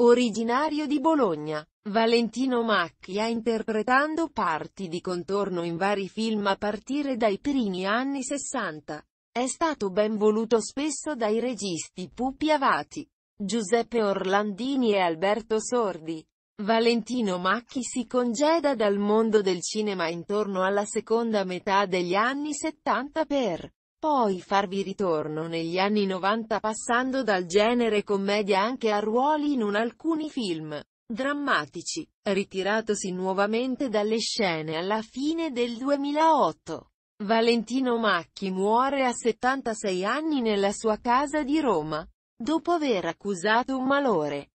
Originario di Bologna, Valentino Macchi ha interpretando parti di contorno in vari film a partire dai primi anni 60. È stato ben voluto spesso dai registi Pupi Avati, Giuseppe Orlandini e Alberto Sordi. Valentino Macchi si congeda dal mondo del cinema intorno alla seconda metà degli anni 70 per poi farvi ritorno negli anni 90 passando dal genere commedia anche a ruoli in un alcuni film drammatici, ritiratosi nuovamente dalle scene alla fine del 2008. Valentino Macchi muore a 76 anni nella sua casa di Roma, dopo aver accusato un malore.